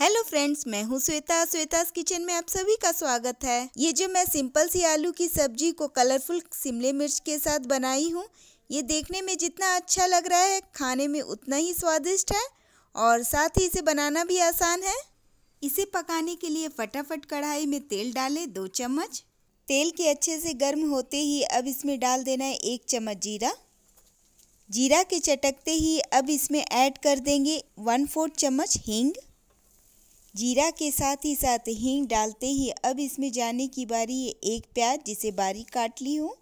hello friends मैं हूं Shweta Shweta kitchen में आप सभी का स्वागत है ये जो मैं सिंपल सी आलू की सब्जी को कलरफुल शिमले मिर्च के साथ बनाई हूं ये देखने में जितना अच्छा लग रहा है खाने में उतना ही स्वादिष्ट है और साथ ही इसे बनाना भी आसान है इसे पकाने के लिए फटाफट कढ़ाई में तेल डालें दो चम्मच तेल के अच्छे से गर्म होते ही अब इसमें डाल देना है एक चम्मच जीरा जीरा के चटकते ही अब इसमें ऐड कर देंगे वन फोर्थ चम्मच हींग जीरा के साथ ही साथ हींग डालते ही अब इसमें जाने की बारी है एक प्याज जिसे बारीक काट ली हूँ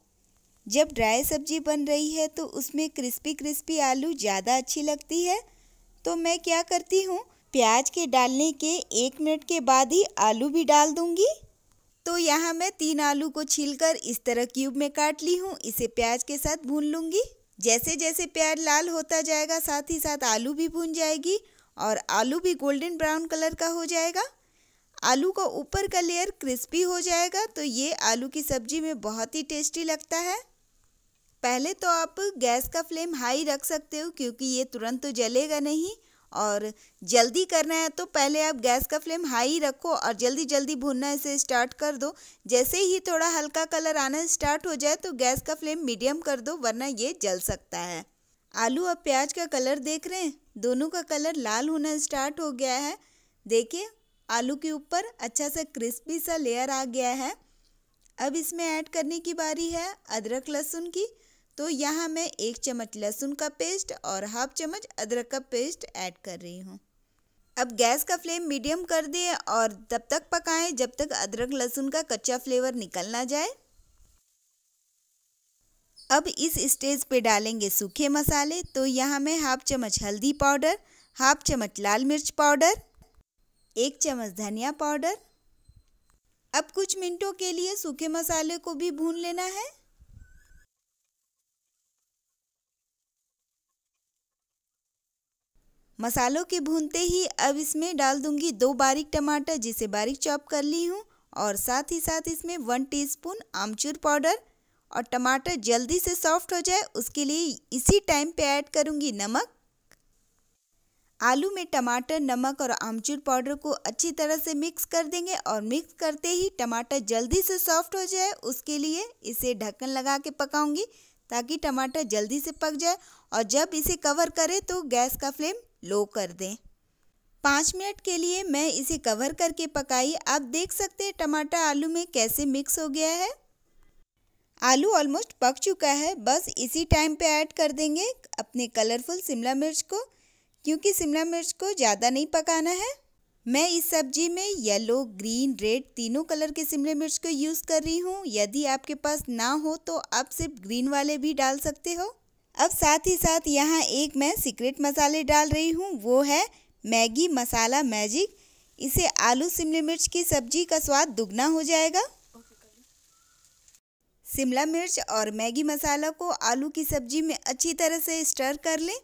जब ड्राई सब्जी बन रही है तो उसमें क्रिस्पी क्रिस्पी आलू ज़्यादा अच्छी लगती है तो मैं क्या करती हूँ प्याज के डालने के एक मिनट के बाद ही आलू भी डाल दूँगी तो यहाँ मैं तीन आलू को छीलकर इस तरह क्यूब में काट ली हूँ इसे प्याज के साथ भून लूँगी जैसे जैसे प्याज लाल होता जाएगा साथ ही साथ आलू भी भून जाएगी और आलू भी गोल्डन ब्राउन कलर का हो जाएगा आलू का ऊपर का लेयर क्रिस्पी हो जाएगा तो ये आलू की सब्जी में बहुत ही टेस्टी लगता है पहले तो आप गैस का फ्लेम हाई रख सकते हो क्योंकि ये तुरंत तो जलेगा नहीं और जल्दी करना है तो पहले आप गैस का फ्लेम हाई रखो और जल्दी जल्दी भुनना इसे स्टार्ट कर दो जैसे ही थोड़ा हल्का कलर आना स्टार्ट हो जाए तो गैस का फ्लेम मीडियम कर दो वरना ये जल सकता है आलू और प्याज का कलर देख रहे हैं दोनों का कलर लाल होना स्टार्ट हो गया है देखिए आलू के ऊपर अच्छा सा क्रिस्पी सा लेयर आ गया है अब इसमें ऐड करने की बारी है अदरक लहसुन की तो यहाँ मैं एक चम्मच लहसुन का पेस्ट और हाफ चम्मच अदरक का पेस्ट ऐड कर रही हूँ अब गैस का फ्लेम मीडियम कर दिए और तब तक पकाएं जब तक अदरक लहसुन का कच्चा फ्लेवर निकल ना जाए अब इस स्टेज पे डालेंगे सूखे मसाले तो यहाँ मैं हाफ चम्मच हल्दी पाउडर हाफ चम्मच लाल मिर्च पाउडर एक चम्मच धनिया पाउडर अब कुछ मिनटों के लिए सूखे मसाले को भी भून लेना है मसालों के भूनते ही अब इसमें डाल दूंगी दो बारीक टमाटर जिसे बारीक चॉप कर ली हूँ और साथ ही साथ इसमें वन टीस्पून आमचूर पाउडर और टमाटर जल्दी से सॉफ्ट हो जाए उसके लिए इसी टाइम पे ऐड करूँगी नमक आलू में टमाटर नमक और आमचूर पाउडर को अच्छी तरह से मिक्स कर देंगे और मिक्स करते ही टमाटर जल्दी से सॉफ्ट हो जाए उसके लिए इसे ढक्कन लगा के पकाऊंगी ताकि टमाटर जल्दी से पक जाए और जब इसे कवर करें तो गैस का फ्लेम लो कर दें पाँच मिनट के लिए मैं इसे कवर करके पकाई आप देख सकते हैं टमाटर आलू में कैसे मिक्स हो गया है आलू ऑलमोस्ट पक चुका है बस इसी टाइम पे ऐड कर देंगे अपने कलरफुल शिमला मिर्च को क्योंकि शिमला मिर्च को ज़्यादा नहीं पकाना है मैं इस सब्जी में येलो ग्रीन रेड तीनों कलर के शिमला मिर्च को यूज़ कर रही हूँ यदि आपके पास ना हो तो आप सिर्फ ग्रीन वाले भी डाल सकते हो अब साथ ही साथ यहाँ एक मैं सीक्रेट मसाले डाल रही हूँ वो है मैगी मसाला मैजिक इसे आलू शिमला मिर्च की सब्जी का स्वाद दुगना हो जाएगा शिमला मिर्च और मैगी मसाला को आलू की सब्जी में अच्छी तरह से स्टर कर लें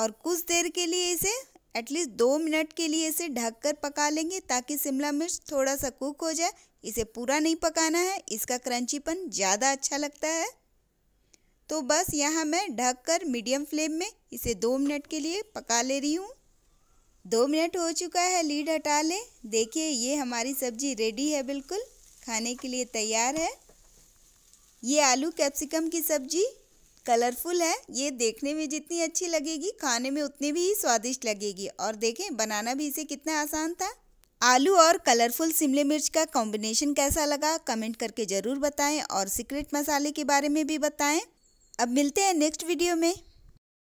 और कुछ देर के लिए इसे एटलीस्ट दो मिनट के लिए इसे ढककर पका लेंगे ताकि शिमला मिर्च थोड़ा सा कुक हो जाए इसे पूरा नहीं पकाना है इसका क्रंचीपन ज़्यादा अच्छा लगता है तो बस यहाँ मैं ढककर मीडियम फ्लेम में इसे दो मिनट के लिए पका ले रही हूँ दो मिनट हो चुका है लीड हटा लें देखिए ये हमारी सब्जी रेडी है बिल्कुल खाने के लिए तैयार है ये आलू कैप्सिकम की सब्जी कलरफुल है ये देखने में जितनी अच्छी लगेगी खाने में उतनी भी स्वादिष्ट लगेगी और देखें बनाना भी इसे कितना आसान था आलू और कलरफुल शिमले मिर्च का कॉम्बिनेशन कैसा लगा कमेंट करके ज़रूर बताएं और सीक्रेट मसाले के बारे में भी बताएं अब मिलते हैं नेक्स्ट वीडियो में